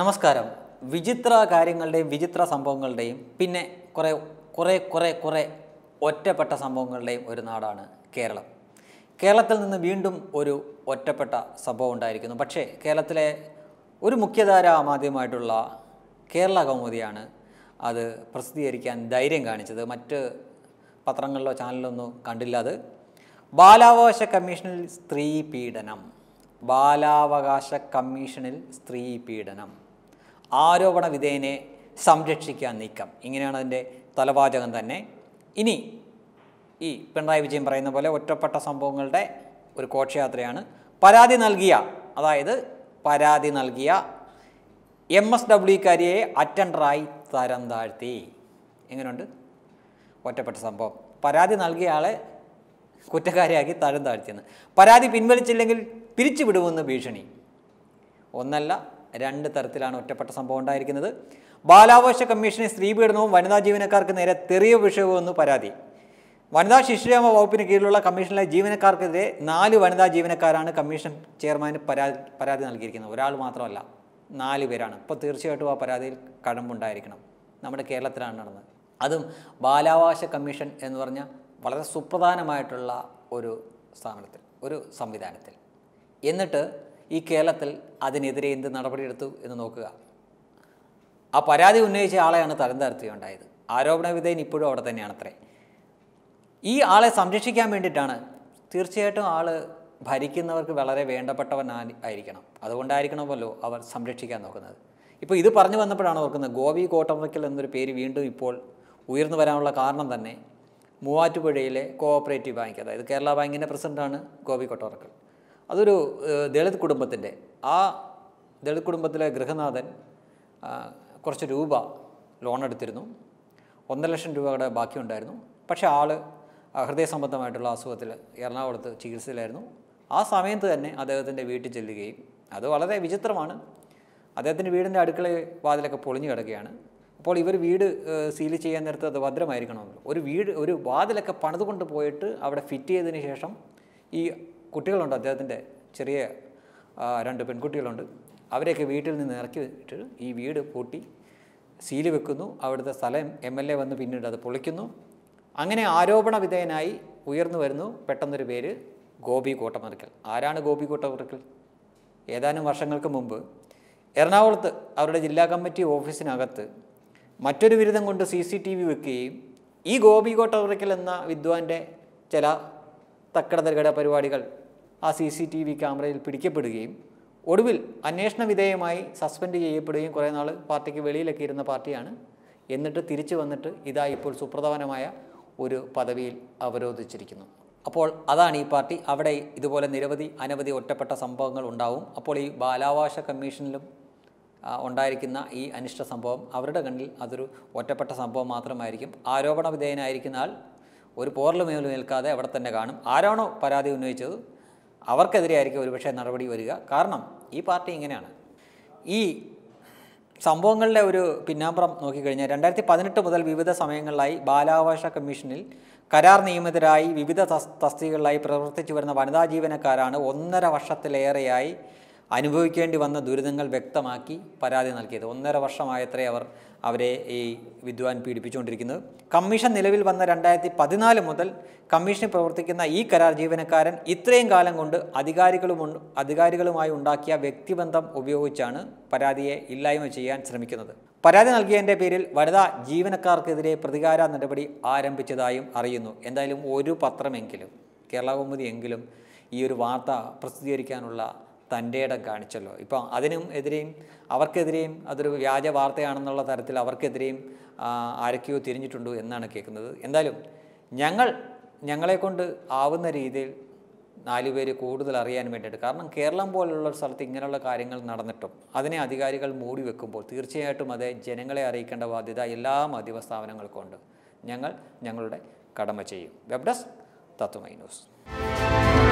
നമസ്കാരം വിചിത്ര കാര്യങ്ങളുടെയും വിചിത്ര സംഭവങ്ങളുടെയും പിന്നെ കുറേ കുറേ കുറേ കുറേ ഒറ്റപ്പെട്ട സംഭവങ്ങളുടെയും ഒരു നാടാണ് കേരളം കേരളത്തിൽ നിന്ന് വീണ്ടും ഒരു ഒറ്റപ്പെട്ട സംഭവം ഉണ്ടായിരിക്കുന്നു പക്ഷേ കേരളത്തിലെ ഒരു മുഖ്യധാര മാധ്യമമായിട്ടുള്ള കേരള കൗമുദിയാണ് അത് പ്രസിദ്ധീകരിക്കാൻ ധൈര്യം കാണിച്ചത് മറ്റ് പത്രങ്ങളിലോ ചാനലിലോ ഒന്നും കണ്ടില്ല അത് ബാലാവകാശ കമ്മീഷനിൽ സ്ത്രീ പീഡനം ബാലാവകാശ കമ്മീഷനിൽ സ്ത്രീ പീഡനം ആരോപണ വിധേയനെ സംരക്ഷിക്കാൻ നീക്കം ഇങ്ങനെയാണ് അതിൻ്റെ തലവാചകം തന്നെ ഇനി ഈ പിണറായി വിജയൻ പറയുന്ന പോലെ ഒറ്റപ്പെട്ട സംഭവങ്ങളുടെ ഒരു കോക്ഷയാത്രയാണ് പരാതി നൽകിയ അതായത് പരാതി നൽകിയ എം എസ് ഡബ്ല്യുക്കാരിയെ അറ്റൻഡറായി തരം താഴ്ത്തി എങ്ങനെയുണ്ട് ഒറ്റപ്പെട്ട സംഭവം പരാതി നൽകിയ ആളെ കുറ്റക്കാരിയാക്കി തരം താഴ്ത്തിയെന്ന് പരാതി പിൻവലിച്ചില്ലെങ്കിൽ പിരിച്ചുവിടുമെന്ന് ഭീഷണി ഒന്നല്ല രണ്ട് തരത്തിലാണ് ഒറ്റപ്പെട്ട സംഭവം ഉണ്ടായിരിക്കുന്നത് ബാലാവകാശ കമ്മീഷനെ സ്ത്രീപീഡനവും വനിതാ ജീവനക്കാർക്ക് നേരെ തെറിയ വിഷയവും പരാതി വനിതാ ശിശുക്ഷേമ വകുപ്പിന് കീഴിലുള്ള കമ്മീഷനിലെ ജീവനക്കാർക്കെതിരെ നാല് വനിതാ ജീവനക്കാരാണ് കമ്മീഷൻ ചെയർമാന് പരാതി പരാതി നൽകിയിരിക്കുന്നത് ഒരാൾ മാത്രമല്ല നാല് പേരാണ് ഇപ്പോൾ തീർച്ചയായിട്ടും ആ പരാതിയിൽ കടമ്പുണ്ടായിരിക്കണം നമ്മുടെ കേരളത്തിലാണ് നടന്നത് അതും ബാലാവകാശ കമ്മീഷൻ എന്ന് പറഞ്ഞാൽ വളരെ സുപ്രധാനമായിട്ടുള്ള ഒരു സ്ഥാപനത്തിൽ ഒരു സംവിധാനത്തിൽ എന്നിട്ട് ഈ കേരളത്തിൽ അതിനെതിരെ എന്ത് നടപടിയെടുത്തു എന്ന് നോക്കുക ആ പരാതി ഉന്നയിച്ച ആളെയാണ് തരം താഴ്ത്തുകയുണ്ടായത് ആരോപണ വിധേയൻ ഇപ്പോഴും അവിടെ തന്നെയാണ് അത്രേ ഈ ആളെ സംരക്ഷിക്കാൻ വേണ്ടിയിട്ടാണ് തീർച്ചയായിട്ടും ആൾ ഭരിക്കുന്നവർക്ക് വളരെ വേണ്ടപ്പെട്ടവൻ ആയിരിക്കണം അതുകൊണ്ടായിരിക്കണമല്ലോ അവർ സംരക്ഷിക്കാൻ നോക്കുന്നത് ഇപ്പോൾ ഇത് പറഞ്ഞു വന്നപ്പോഴാണ് ഓർക്കുന്നത് ഗോപി കോട്ടമക്കൽ എന്നൊരു പേര് വീണ്ടും ഇപ്പോൾ ഉയർന്നു വരാനുള്ള കാരണം തന്നെ മൂവാറ്റുപുഴയിലെ കോഓപ്പറേറ്റീവ് ബാങ്ക് അതായത് കേരള ബാങ്കിൻ്റെ പ്രസിഡൻ്റാണ് ഗോപി കൊട്ടവർക്കൽ അതൊരു ദളിത് കുടുംബത്തിൻ്റെ ആ ദളിത് കുടുംബത്തിലെ ഗൃഹനാഥൻ കുറച്ച് രൂപ ലോൺ എടുത്തിരുന്നു ഒന്നര ലക്ഷം രൂപയുടെ ബാക്കിയുണ്ടായിരുന്നു പക്ഷേ ആൾ ഹൃദയ സംബന്ധമായിട്ടുള്ള അസുഖത്തിൽ എറണാകുളത്ത് ചികിത്സയിലായിരുന്നു ആ സമയത്ത് തന്നെ അദ്ദേഹത്തിൻ്റെ വീട്ടിൽ ചെല്ലുകയും അത് വളരെ വിചിത്രമാണ് അദ്ദേഹത്തിൻ്റെ വീടിൻ്റെ അടുക്കള വാതിലൊക്കെ പൊളിഞ്ഞു കിടക്കുകയാണ് അപ്പോൾ ഇവർ വീട് സീൽ ചെയ്യാൻ നേരത്ത് അത് ഭദ്രമായിരിക്കണമല്ലോ ഒരു വീട് ഒരു വാതിലൊക്കെ പണിതുകൊണ്ട് പോയിട്ട് അവിടെ ഫിറ്റ് ചെയ്തതിന് ശേഷം ഈ കുട്ടികളുണ്ട് അദ്ദേഹത്തിൻ്റെ ചെറിയ രണ്ട് പെൺകുട്ടികളുണ്ട് അവരെയൊക്കെ വീട്ടിൽ നിന്ന് ഇറക്കി വെച്ചിട്ട് ഈ വീട് പൂട്ടി സീല് വെക്കുന്നു അവിടുത്തെ സ്ഥലം എം എൽ എ വന്ന് പിന്നീട് അത് പൊളിക്കുന്നു അങ്ങനെ ആരോപണ വിധേയനായി ഉയർന്നു വരുന്നു പെട്ടെന്നൊരു പേര് ഗോപി കോട്ടമറിക്കൽ ആരാണ് ഗോപി കോട്ടമറിക്കൽ ഏതാനും വർഷങ്ങൾക്ക് മുമ്പ് എറണാകുളത്ത് അവരുടെ ജില്ലാ കമ്മിറ്റി ഓഫീസിനകത്ത് മറ്റൊരു ബിരുദം കൊണ്ട് സി സി ടി വി വെക്കുകയും ഈ ഗോപി കോട്ടമറിക്കൽ എന്ന വിദ്വാൻ്റെ ചില തക്കട തകട പരിപാടികൾ ആ സി സി ടി വി ക്യാമറയിൽ പിടിക്കപ്പെടുകയും ഒടുവിൽ അന്വേഷണ വിധേയമായി സസ്പെൻഡ് ചെയ്യപ്പെടുകയും കുറേ നാൾ പാർട്ടിക്ക് വെളിയിലൊക്കെ ഇരുന്ന പാർട്ടിയാണ് എന്നിട്ട് തിരിച്ചു വന്നിട്ട് ഇതാ ഇപ്പോൾ സുപ്രധാനമായ ഒരു പദവിയിൽ അവരോധിച്ചിരിക്കുന്നു അപ്പോൾ അതാണ് ഈ പാർട്ടി അവിടെ ഇതുപോലെ നിരവധി അനവധി ഒറ്റപ്പെട്ട സംഭവങ്ങൾ ഉണ്ടാവും അപ്പോൾ ഈ ബാലാവകാശ കമ്മീഷനിലും ഉണ്ടായിരിക്കുന്ന ഈ അനിഷ്ട സംഭവം അവരുടെ കണ്ണിൽ അതൊരു ഒറ്റപ്പെട്ട സംഭവം മാത്രമായിരിക്കും ആരോപണ വിധേയനായിരിക്കുന്ന ആൾ ഒരു പോറൽ മേൽ നിൽക്കാതെ അവിടെ തന്നെ കാണും ആരാണോ പരാതി ഉന്നയിച്ചത് അവർക്കെതിരെയായിരിക്കും ഒരുപക്ഷെ നടപടി വരിക കാരണം ഈ പാർട്ടി ഇങ്ങനെയാണ് ഈ സംഭവങ്ങളുടെ ഒരു പിന്നാമ്പുറം നോക്കിക്കഴിഞ്ഞാൽ രണ്ടായിരത്തി പതിനെട്ട് മുതൽ വിവിധ സമയങ്ങളിലായി ബാലാവകാശ കമ്മീഷനിൽ കരാർ നിയമിതരായി വിവിധ തസ്തികകളിലായി പ്രവർത്തിച്ചു വരുന്ന വനിതാ ജീവനക്കാരാണ് ഒന്നര വർഷത്തിലേറെയായി അനുഭവിക്കേണ്ടി വന്ന ദുരിതങ്ങൾ വ്യക്തമാക്കി പരാതി നൽകിയത് ഒന്നര വർഷമായത്രേ അവർ അവരെ ഈ വിദ്വാൻ പീഡിപ്പിച്ചുകൊണ്ടിരിക്കുന്നത് കമ്മീഷൻ നിലവിൽ വന്ന രണ്ടായിരത്തി പതിനാല് മുതൽ കമ്മീഷനിൽ പ്രവർത്തിക്കുന്ന ഈ കരാർ ജീവനക്കാരൻ ഇത്രയും കാലം കൊണ്ട് അധികാരികളും അധികാരികളുമായി ഉണ്ടാക്കിയ വ്യക്തിബന്ധം ഉപയോഗിച്ചാണ് പരാതിയെ ഇല്ലായ്മ ചെയ്യാൻ ശ്രമിക്കുന്നത് പരാതി നൽകിയതിൻ്റെ പേരിൽ വനിതാ ജീവനക്കാർക്കെതിരെ പ്രതികാര നടപടി ആരംഭിച്ചതായും അറിയുന്നു എന്തായാലും ഒരു പത്രമെങ്കിലും കേരള എങ്കിലും ഈ ഒരു വാർത്ത പ്രസിദ്ധീകരിക്കാനുള്ള തൻ്റെ ഇടം കാണിച്ചല്ലോ ഇപ്പോൾ അതിനും എതിരെയും അവർക്കെതിരെയും അതൊരു വ്യാജ വാർത്തയാണെന്നുള്ള തരത്തിൽ അവർക്കെതിരെയും ആരൊക്കെയോ തിരിഞ്ഞിട്ടുണ്ടോ എന്നാണ് കേൾക്കുന്നത് എന്തായാലും ഞങ്ങൾ ഞങ്ങളെക്കൊണ്ട് ആവുന്ന രീതിയിൽ പേര് കൂടുതൽ അറിയാൻ വേണ്ടിയിട്ട് കാരണം കേരളം പോലുള്ള ഒരു സ്ഥലത്ത് ഇങ്ങനെയുള്ള കാര്യങ്ങൾ നടന്നിട്ടും അതിനെ അധികാരികൾ മൂടി വെക്കുമ്പോൾ തീർച്ചയായിട്ടും അത് ജനങ്ങളെ അറിയിക്കേണ്ട ബാധ്യത എല്ലാ മാധ്യമ ഞങ്ങൾ ഞങ്ങളുടെ കടമ ചെയ്യും വെബ് ഡെസ്ക് തത്വമൈ ന്യൂസ്